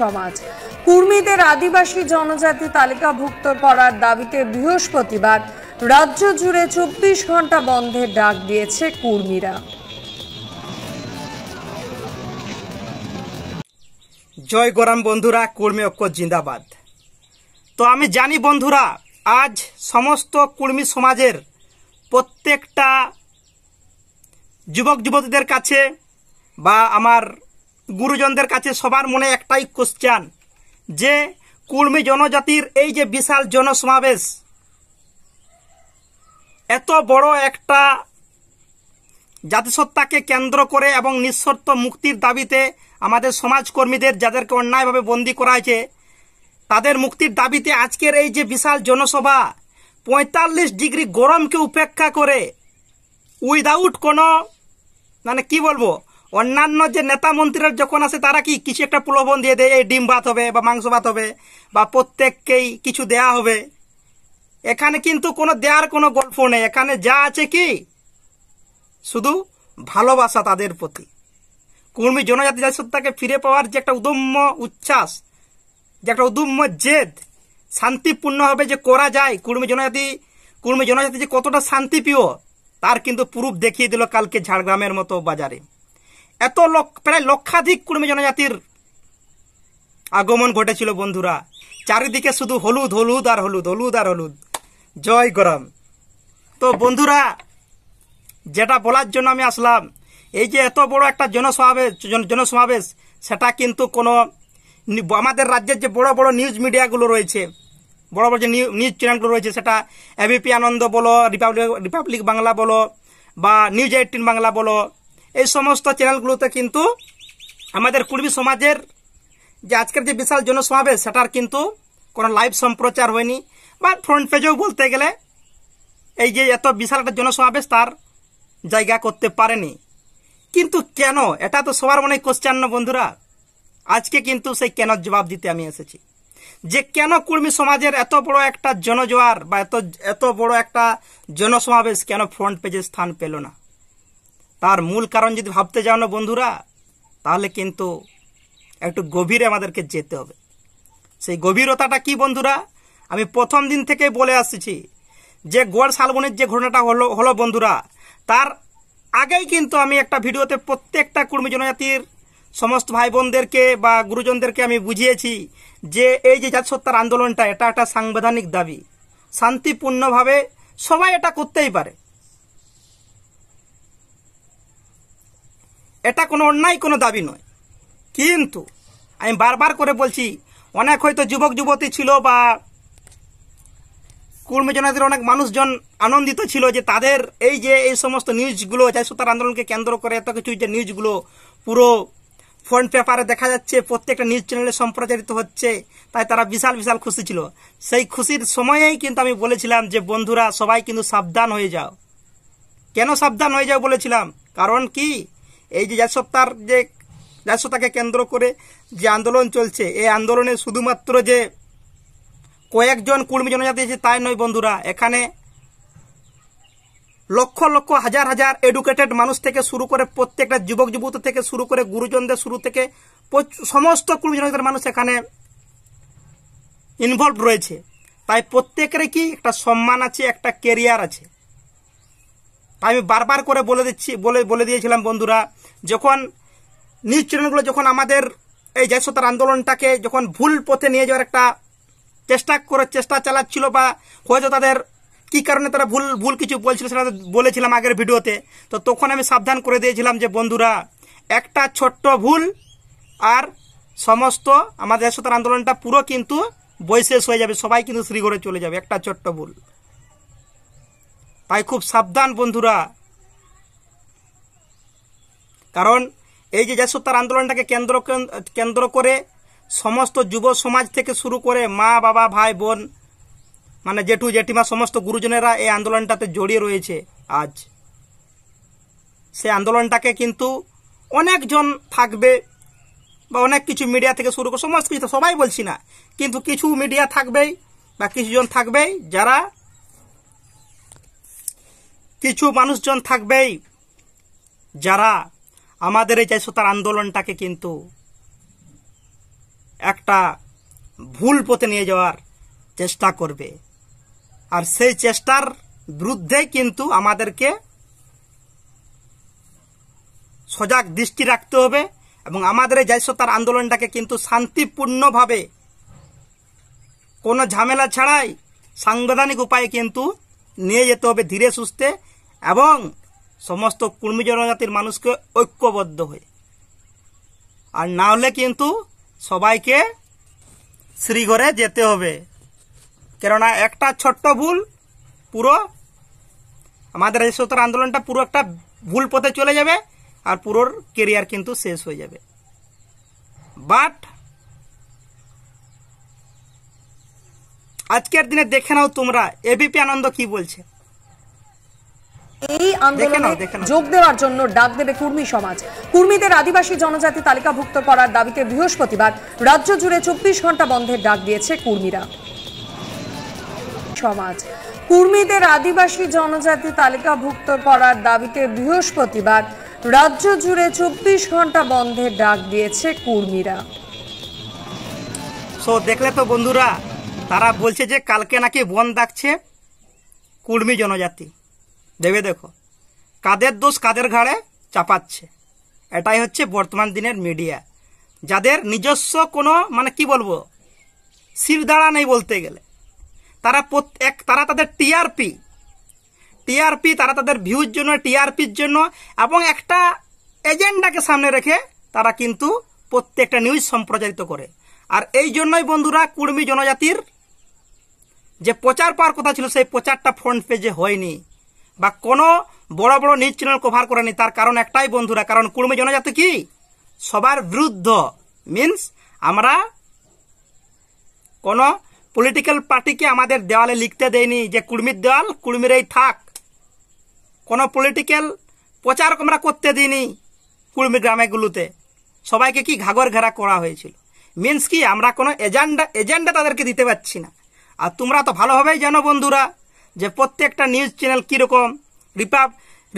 সমাজ কুর্মীদের আদিবাসী জনজাতি তালিকাভুক্ত করার দাবিতে বৃহস্পতিবার রাজ্য জুড়ে চব্বিশ ঘন্টা বন্ধের ডাক দিয়েছে কুর্মীরা জয় গরম বন্ধুরা কুর্মী ঐক্য জিন্দাবাদ তো আমি জানি বন্ধুরা আজ সমস্ত কুর্মী সমাজের প্রত্যেকটা যুবক যুবতীদের কাছে বা আমার গুরুজনদের কাছে সবার মনে একটাই কোশ্চান যে কুর্মী জনজাতির এই যে বিশাল জনসমাবেশ এত বড় একটা জাতিসত্তাকে কেন্দ্র করে এবং নিঃশর্ত মুক্তির দাবিতে আমাদের সমাজকর্মীদের যাদেরকে অন্যায়ভাবে বন্দী করা হয়েছে তাদের মুক্তির দাবিতে আজকের এই যে বিশাল জনসভা পঁয়তাল্লিশ ডিগ্রি গরমকে উপেক্ষা করে উইদাউট কোনো মানে কি বলবো অন্যান্য যে নেতা মন্ত্রীরা যখন আসে তারা কি কিছু একটা প্রলোভন দিয়ে দেয় এই ডিম ভাত হবে বা মাংস ভাত হবে বা প্রত্যেককেই কিছু দেয়া হবে এখানে কিন্তু কোনো দেওয়ার কোনো গল্প নেই এখানে যা আছে কি শুধু ভালোবাসা তাদের প্রতি কুর্মী জনজাতি জাতিসত্তাকে ফিরে পাওয়ার যে একটা উদম্য উচ্ছ্বাস যে একটা উদম্য জেদ শান্তিপূর্ণভাবে যে করা যায় কুর্মী জনজাতি কুর্মী জনজাতি যে কতটা শান্তিপ্রিয় তার কিন্তু প্রুফ দেখিয়ে দিল কালকে ঝাড়গ্রামের মতো বাজারে এত লক্ষ প্রায় লক্ষাধিক কুর্মী জনজাতির আগমন ঘটেছিল বন্ধুরা চারিদিকে শুধু হলুদ হলুদ আর হলুদ হলুদ আর হলুদ জয় গরম তো বন্ধুরা যেটা বলার জন্য আমি আসলাম এই যে এত বড় একটা জনসমাবেশ জনসমাবেশ সেটা কিন্তু কোনো আমাদের রাজ্যের যে বড় বড় নিউজ মিডিয়াগুলো রয়েছে বড় বড় যে নিউজ চ্যানেলগুলো রয়েছে সেটা এবিপি আনন্দ বলো রিপাবলিক রিপাবলিক বাংলা বলো বা নিউজ এইটিন বাংলা বলো এই সমস্ত চ্যানেলগুলোতে কিন্তু আমাদের কুর্মী সমাজের যে আজকের যে বিশাল জনসমাবেশ সেটার কিন্তু কোনো লাইভ সম্প্রচার হয়নি বা ফ্রন্ট পেজেও বলতে গেলে এই যে এত বিশাল একটা জনসমাবেশ তার জায়গা করতে পারেনি কিন্তু কেন এটা তো সবার মনে কোশ্চেন না বন্ধুরা আজকে কিন্তু সেই কেন জবাব দিতে আমি এসেছি যে কেন কুর্মী সমাজের এত বড় একটা জনজোয়ার বা এত এত বড় একটা জনসমাবেশ কেন ফ্রন্ট পেজে স্থান পেল না তার মূল কারণ যদি ভাবতে যাও না বন্ধুরা তাহলে কিন্তু একটু গভীরে আমাদেরকে যেতে হবে সেই গভীরতাটা কি বন্ধুরা আমি প্রথম দিন থেকে বলে আসছি যে গোয়ার শালবনের যে ঘটনাটা হলো হলো বন্ধুরা তার আগেই কিন্তু আমি একটা ভিডিওতে প্রত্যেকটা কুর্মী জনজাতির সমস্ত ভাই বোনদেরকে বা গুরুজনদেরকে আমি বুঝিয়েছি যে এই যে জাতসত্তার আন্দোলনটা এটা একটা সাংবিধানিক দাবি শান্তিপূর্ণভাবে সবাই এটা করতেই পারে এটা কোনো অন্যায় কোনো দাবি নয় কিন্তু আমি বারবার করে বলছি অনেক হয়তো যুবক যুবতী ছিল বা কর্মী অনেক মানুষজন আনন্দিত ছিল যে তাদের এই যে এই সমস্ত নিউজগুলো চাই সুতার আন্দোলনকে কেন্দ্র করে এত কিছু যে নিউজগুলো পুরো ফোন পেপারে দেখা যাচ্ছে প্রত্যেকটা নিউজ চ্যানেলে সম্প্রচারিত হচ্ছে তাই তারা বিশাল বিশাল খুশি ছিল সেই খুশির সময়েই কিন্তু আমি বলেছিলাম যে বন্ধুরা সবাই কিন্তু সাবধান হয়ে যাও কেন সাবধান হয়ে যাও বলেছিলাম কারণ কি এই যে জাসত্তার যে জাসত্তাকে কেন্দ্র করে যে আন্দোলন চলছে এই আন্দোলনে শুধুমাত্র যে কয়েকজন কুর্মী জনজাতি আছে তাই নয় বন্ধুরা এখানে লক্ষ লক্ষ হাজার হাজার এডুকেটেড মানুষ থেকে শুরু করে প্রত্যেকটা যুবক যুবতী থেকে শুরু করে গুরুজনদের শুরু থেকে সমস্ত কুর্মী জনজাতির মানুষ এখানে ইনভলভ রয়েছে তাই প্রত্যেকেরই কি একটা সম্মান আছে একটা কেরিয়ার আছে তাই আমি বারবার করে বলে দিচ্ছি বলে বলে দিয়েছিলাম বন্ধুরা যখন নিউজ চ্যানেলগুলো যখন আমাদের এই জাতীয়তার আন্দোলনটাকে যখন ভুল পথে নিয়ে যাওয়ার একটা চেষ্টা করার চেষ্টা চালাচ্ছিল বা হয়তো তাদের কি কারণে তারা ভুল ভুল কিছু বলছিল সেটা বলেছিলাম আগের ভিডিওতে তো তখন আমি সাবধান করে দিয়েছিলাম যে বন্ধুরা একটা ছোট্ট ভুল আর সমস্ত আমাদের জাতীয়তার আন্দোলনটা পুরো কিন্তু বৈশেষ হয়ে যাবে সবাই কিন্তু শ্রীঘরে চলে যাবে একটা ছোট্ট ভুল তাই খুব সাবধান বন্ধুরা কারণ এই যে জাসত্তার আন্দোলনটাকে কেন্দ্র কেন্দ্র করে সমস্ত যুব সমাজ থেকে শুরু করে মা বাবা ভাই বোন মানে জেঠু জেঠিমা সমস্ত গুরুজনেরা এই আন্দোলনটাতে জড়িয়ে রয়েছে আজ সে আন্দোলনটাকে কিন্তু অনেকজন থাকবে বা অনেক কিছু মিডিয়া থেকে শুরু করে সমস্ত কিছু সবাই বলছি না কিন্তু কিছু মিডিয়া থাকবেই বা কিছুজন থাকবেই যারা কিছু মানুষজন থাকবেই যারা আমাদের এই তার আন্দোলনটাকে কিন্তু একটা ভুল পথে নিয়ে যাওয়ার চেষ্টা করবে আর সেই চেষ্টার বিরুদ্ধে কিন্তু আমাদেরকে সজাগ দৃষ্টি রাখতে হবে এবং আমাদের এই তার আন্দোলনটাকে কিন্তু শান্তিপূর্ণভাবে কোনো ঝামেলা ছাড়াই সাংবিধানিক উপায়ে কিন্তু নিয়ে যেতে হবে ধীরে সুস্থে এবং সমস্ত কুর্মী জনজাতির মানুষকে ঐক্যবদ্ধ হয়ে আর না হলে কিন্তু সবাইকে শ্রীঘরে যেতে হবে কেননা একটা ছোট্ট ভুল পুরো আমাদের স্বতন্ত্র আন্দোলনটা পুরো একটা ভুল পথে চলে যাবে আর পুরোর কেরিয়ার কিন্তু শেষ হয়ে যাবে বাট আজকের দিনে দেখে নাও তোমরা এবিপি আনন্দ কি বলছে এই আন্দোলনে যোগ দেওয়ার জন্য ডাক দেবে কুর্মী সমাজ কুর্মীদের আদিবাসী জনজাতি তালিকাভুক্ত করার দাবিতে বৃহস্পতিবার রাজ্য জুড়ে চব্বিশ ঘন্টা বন্ধের ডাক দিয়েছে কুর্মীরা সমাজ কুর্মীদের আদিবাসী জনজাতি তালিকাভুক্ত করার দাবিতে বৃহস্পতিবার রাজ্য জুড়ে চব্বিশ ঘন্টা বন্ধের ডাক দিয়েছে কুর্মীরা সো দেখলে তো বন্ধুরা তারা বলছে যে কালকে নাকি বন ডাকছে কুর্মী জনজাতি ভেবে দেখো কাদের দোষ কাদের ঘাড়ে চাপাচ্ছে এটাই হচ্ছে বর্তমান দিনের মিডিয়া যাদের নিজস্ব কোনো মানে কি বলবো দাঁড়া নেই বলতে গেলে তারা এক তারা তাদের টিআরপি টিআরপি তারা তাদের ভিউর জন্য টিআরপির জন্য এবং একটা এজেন্ডাকে সামনে রেখে তারা কিন্তু প্রত্যেকটা নিউজ সম্প্রচারিত করে আর এই জন্যই বন্ধুরা কুর্মী জনজাতির যে প্রচার পাওয়ার কথা ছিল সেই প্রচারটা ফ্রন্ট পেজে হয়নি বা কোনো বড় বড় নিউজ চ্যানেল কভার করেনি তার কারণ একটাই বন্ধুরা কারণ কুর্মী জনজাতি কি সবার বিরুদ্ধ মিন্স আমরা কোনো পলিটিক্যাল পার্টিকে আমাদের দেওয়ালে লিখতে দেয়নি যে কুর্মির দেওয়াল কুড়মিরেই থাক কোনো পলিটিক্যাল প্রচার আমরা করতে দিইনি কুড়মি গ্রামেগুলোতে সবাইকে কি ঘাগর ঘেরা করা হয়েছিল মিন্স কি আমরা কোনো এজেন্ডা এজেন্ডা তাদেরকে দিতে পারছি না আর তোমরা তো ভালোভাবেই জানো বন্ধুরা যে প্রত্যেকটা নিউজ চ্যানেল কীরকম রিপাব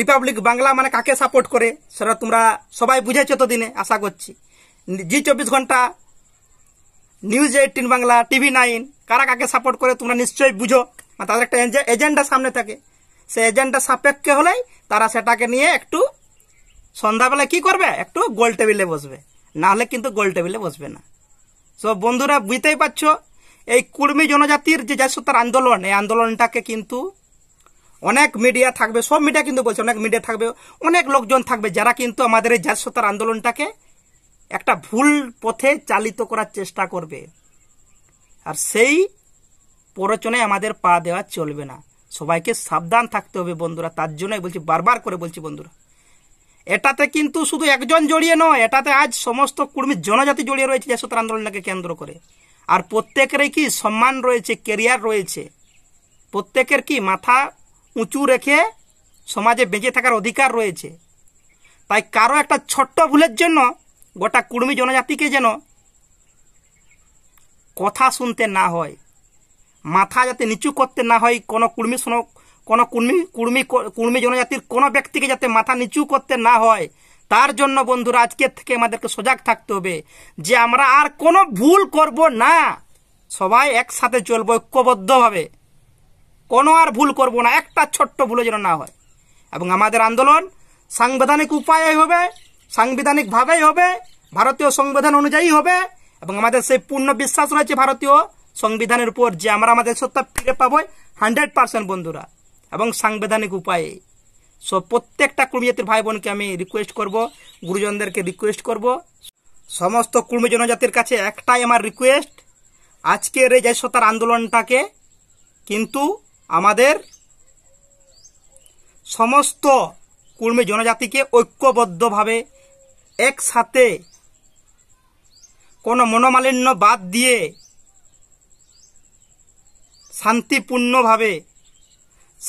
রিপাবলিক বাংলা মানে কাকে সাপোর্ট করে সেটা তোমরা সবাই বুঝেছো তো দিনে আশা করছি জি চব্বিশ ঘন্টা news eighteen Bangla TV nine কারা কাকে সাপোর্ট করে তোমরা নিশ্চয়ই বুঝো তাদের একটা এজেন্ডা সামনে থাকে সে এজেন্ডা সাপেক্ষে হলেই তারা সেটাকে নিয়ে একটু সন্ধ্যাবেলা কি করবে একটু গোল টেবিলে বসবে না হলে কিন্তু গোল টেবিলে বসবে না সব বন্ধুরা বুঝতেই পারছো এই কুর্মী জনজাতির যে জাতীয়তার আন্দোলন এই আন্দোলনটাকে কিন্তু অনেক মিডিয়া থাকবে সব মিডিয়া কিন্তু বলছে অনেক মিডিয়া থাকবে অনেক লোকজন থাকবে যারা কিন্তু আমাদের এই জাতীয়তার আন্দোলনটাকে একটা ভুল পথে চালিত করার চেষ্টা করবে আর সেই প্ররোচনায় আমাদের পা দেওয়া চলবে না সবাইকে সাবধান থাকতে হবে বন্ধুরা তার জন্যই বলছি বারবার করে বলছি বন্ধুরা এটাতে কিন্তু শুধু একজন জড়িয়ে নয় এটাতে আজ সমস্ত কুর্মী জনজাতি জড়িয়ে রয়েছে জাতীয়তার আন্দোলনটাকে কেন্দ্র করে আর প্রত্যেকেরই কি সম্মান রয়েছে কেরিয়ার রয়েছে প্রত্যেকের কি মাথা উঁচু রেখে সমাজে বেঁচে থাকার অধিকার রয়েছে তাই কারো একটা ছোট্ট ভুলের জন্য গোটা কুর্মী জনজাতিকে যেন কথা শুনতে না হয় মাথা যাতে নিচু করতে না হয় কোনো কুর্মী কোনো কুর্মী কুর্মী কুর্মী জনজাতির কোনো ব্যক্তিকে যাতে মাথা নিচু করতে না হয় তার জন্য বন্ধুরা আজকের থেকে আমাদেরকে সজাগ থাকতে হবে যে আমরা আর কোনো ভুল করব না সবাই একসাথে চলবো ঐক্যবদ্ধভাবে কোনো আর ভুল করব না একটা ছোট্ট ভুলও যেন না হয় এবং আমাদের আন্দোলন সাংবিধানিক উপায়ে হবে সাংবিধানিকভাবেই হবে ভারতীয় সংবিধান অনুযায়ী হবে এবং আমাদের সেই পূর্ণ বিশ্বাস রয়েছে ভারতীয় সংবিধানের উপর যে আমরা আমাদের সত্তা ফিরে পাবো হান্ড্রেড পার্সেন্ট বন্ধুরা এবং সাংবিধানিক উপায়ে সো প্রত্যেকটা কুর্মী জাতির ভাই বোনকে আমি রিকোয়েস্ট করব গুরুজনদেরকে রিকোয়েস্ট করব সমস্ত কুর্মী জনজাতির কাছে একটাই আমার রিকোয়েস্ট আজকের এই জাতীয়তার আন্দোলনটাকে কিন্তু আমাদের সমস্ত কুর্মী জনজাতিকে ঐক্যবদ্ধভাবে একসাথে কোনো মনোমালিন্য বাদ দিয়ে শান্তিপূর্ণভাবে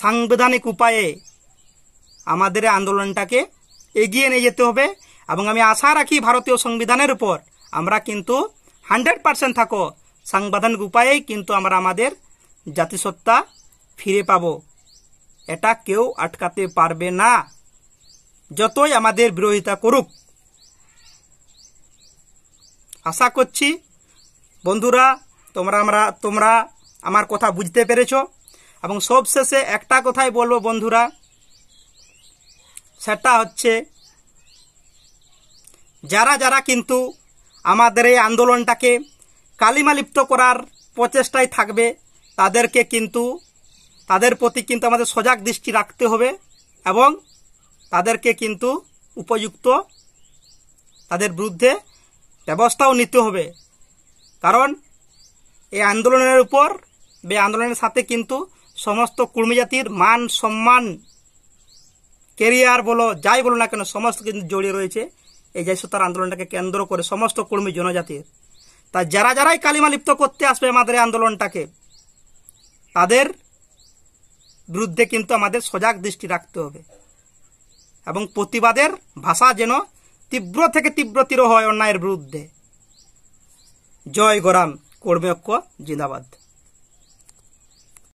সাংবিধানিক উপায়ে আমাদের আন্দোলনটাকে এগিয়ে নিয়ে যেতে হবে এবং আমি আশা রাখি ভারতীয় সংবিধানের উপর আমরা কিন্তু হান্ড্রেড পার্সেন্ট থাকো সাংবিধানিক উপায়েই কিন্তু আমরা আমাদের জাতিসত্তা ফিরে পাব এটা কেউ আটকাতে পারবে না যতই আমাদের বিরোধিতা করুক আশা করছি বন্ধুরা তোমরা আমরা তোমরা আমার কথা বুঝতে পেরেছ এবং সবশেষে একটা কথাই বলবো বন্ধুরা সেটা হচ্ছে যারা যারা কিন্তু আমাদের এই আন্দোলনটাকে কালিমালিপ্ত করার প্রচেষ্টায় থাকবে তাদেরকে কিন্তু তাদের প্রতি কিন্তু আমাদের সজাগ দৃষ্টি রাখতে হবে এবং তাদেরকে কিন্তু উপযুক্ত তাদের বিরুদ্ধে ব্যবস্থাও নিতে হবে কারণ এই আন্দোলনের উপর বে আন্দোলনের সাথে কিন্তু সমস্ত কর্মী জাতির মান সম্মান কেরিয়ার বলো যাই বলো না কেন সমস্ত কিন্তু জড়িয়ে রয়েছে এই সুতার আন্দোলনটাকে কেন্দ্র করে সমস্ত কর্মী জনজাতির তা যারা যারাই কালিমা লিপ্ত করতে আসবে আমাদের আন্দোলনটাকে তাদের বিরুদ্ধে কিন্তু আমাদের সজাগ দৃষ্টি রাখতে হবে এবং প্রতিবাদের ভাষা যেন তীব্র থেকে তীব্রতির হয় অন্যায়ের বিরুদ্ধে জয় গরাম কর্মী ঐক্য জিন্দাবাদ